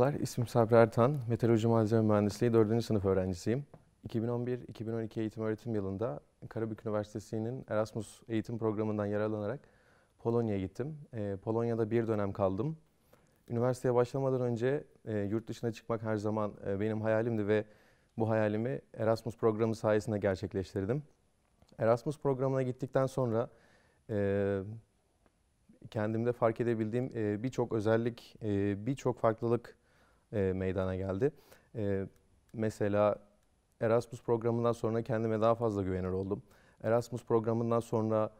merhabalar. İsmim Sabri Ertan. Meteoroloji Malzeme Mühendisliği 4. sınıf öğrencisiyim. 2011-2012 eğitim öğretim yılında Karabük Üniversitesi'nin Erasmus eğitim programından yararlanarak Polonya'ya gittim. E, Polonya'da bir dönem kaldım. Üniversiteye başlamadan önce e, yurt dışına çıkmak her zaman e, benim hayalimdi ve bu hayalimi Erasmus programı sayesinde gerçekleştirdim. Erasmus programına gittikten sonra e, kendimde fark edebildiğim e, birçok özellik, e, birçok farklılık e, meydana geldi. E, mesela Erasmus programından sonra kendime daha fazla güvenir oldum. Erasmus programından sonra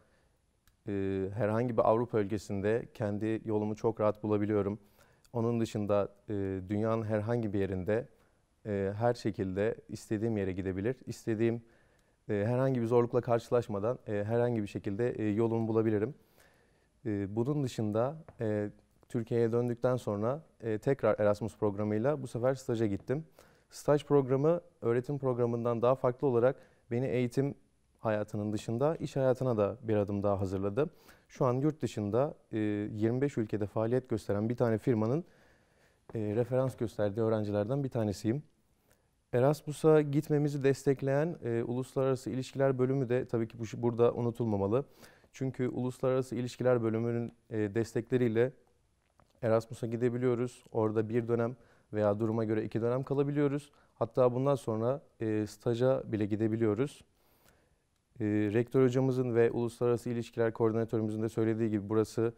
e, herhangi bir Avrupa ülkesinde kendi yolumu çok rahat bulabiliyorum. Onun dışında e, dünyanın herhangi bir yerinde e, her şekilde istediğim yere gidebilir. istediğim e, herhangi bir zorlukla karşılaşmadan e, herhangi bir şekilde e, yolumu bulabilirim. E, bunun dışında e, Türkiye'ye döndükten sonra e, tekrar Erasmus programıyla bu sefer staja gittim. Staj programı öğretim programından daha farklı olarak beni eğitim hayatının dışında iş hayatına da bir adım daha hazırladı. Şu an yurt dışında e, 25 ülkede faaliyet gösteren bir tane firmanın e, referans gösterdiği öğrencilerden bir tanesiyim. Erasmus'a gitmemizi destekleyen e, Uluslararası ilişkiler Bölümü de tabii ki bu, burada unutulmamalı. Çünkü Uluslararası ilişkiler Bölümünün e, destekleriyle Erasmus'a gidebiliyoruz. Orada bir dönem veya duruma göre iki dönem kalabiliyoruz. Hatta bundan sonra e, staja bile gidebiliyoruz. E, Rektör hocamızın ve Uluslararası ilişkiler Koordinatörümüzün de söylediği gibi burası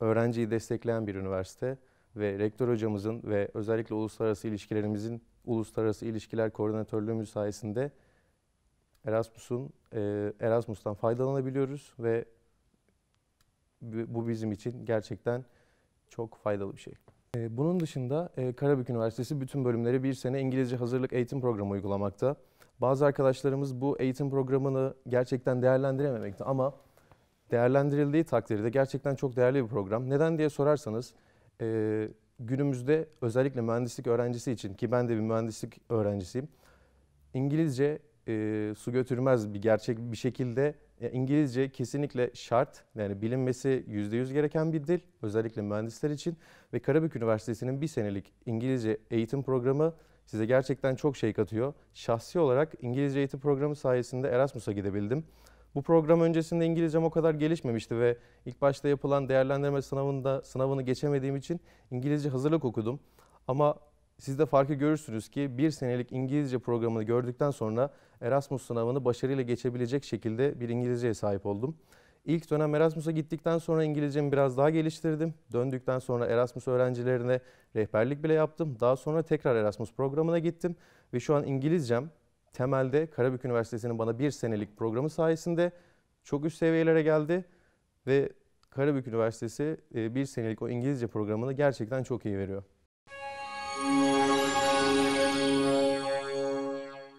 öğrenciyi destekleyen bir üniversite ve rektör hocamızın ve özellikle uluslararası ilişkilerimizin uluslararası ilişkiler koordinatörlüğümüz sayesinde Erasmus'un e, Erasmus'tan faydalanabiliyoruz ve bu bizim için gerçekten çok faydalı bir şey. Ee, bunun dışında e, Karabük Üniversitesi bütün bölümleri bir sene İngilizce hazırlık eğitim programı uygulamakta. Bazı arkadaşlarımız bu eğitim programını gerçekten değerlendirememekte ama değerlendirildiği takdirde gerçekten çok değerli bir program. Neden diye sorarsanız e, günümüzde özellikle mühendislik öğrencisi için ki ben de bir mühendislik öğrencisiyim. İngilizce e, su götürmez bir gerçek bir şekilde e, İngilizce kesinlikle şart yani bilinmesi %100 gereken bir dil özellikle mühendisler için ve Karabük Üniversitesi'nin bir senelik İngilizce eğitim programı size gerçekten çok şey katıyor. Şahsi olarak İngilizce eğitim programı sayesinde Erasmus'a gidebildim. Bu program öncesinde İngilizcem o kadar gelişmemişti ve ilk başta yapılan değerlendirme sınavında sınavını geçemediğim için İngilizce hazırlık okudum. Ama siz de farkı görürsünüz ki bir senelik İngilizce programını gördükten sonra Erasmus sınavını başarıyla geçebilecek şekilde bir İngilizceye sahip oldum. İlk dönem Erasmus'a gittikten sonra İngilizcemi biraz daha geliştirdim. Döndükten sonra Erasmus öğrencilerine rehberlik bile yaptım. Daha sonra tekrar Erasmus programına gittim ve şu an İngilizcem temelde Karabük Üniversitesi'nin bana bir senelik programı sayesinde çok üst seviyelere geldi ve Karabük Üniversitesi e, bir senelik o İngilizce programını gerçekten çok iyi veriyor. Bye.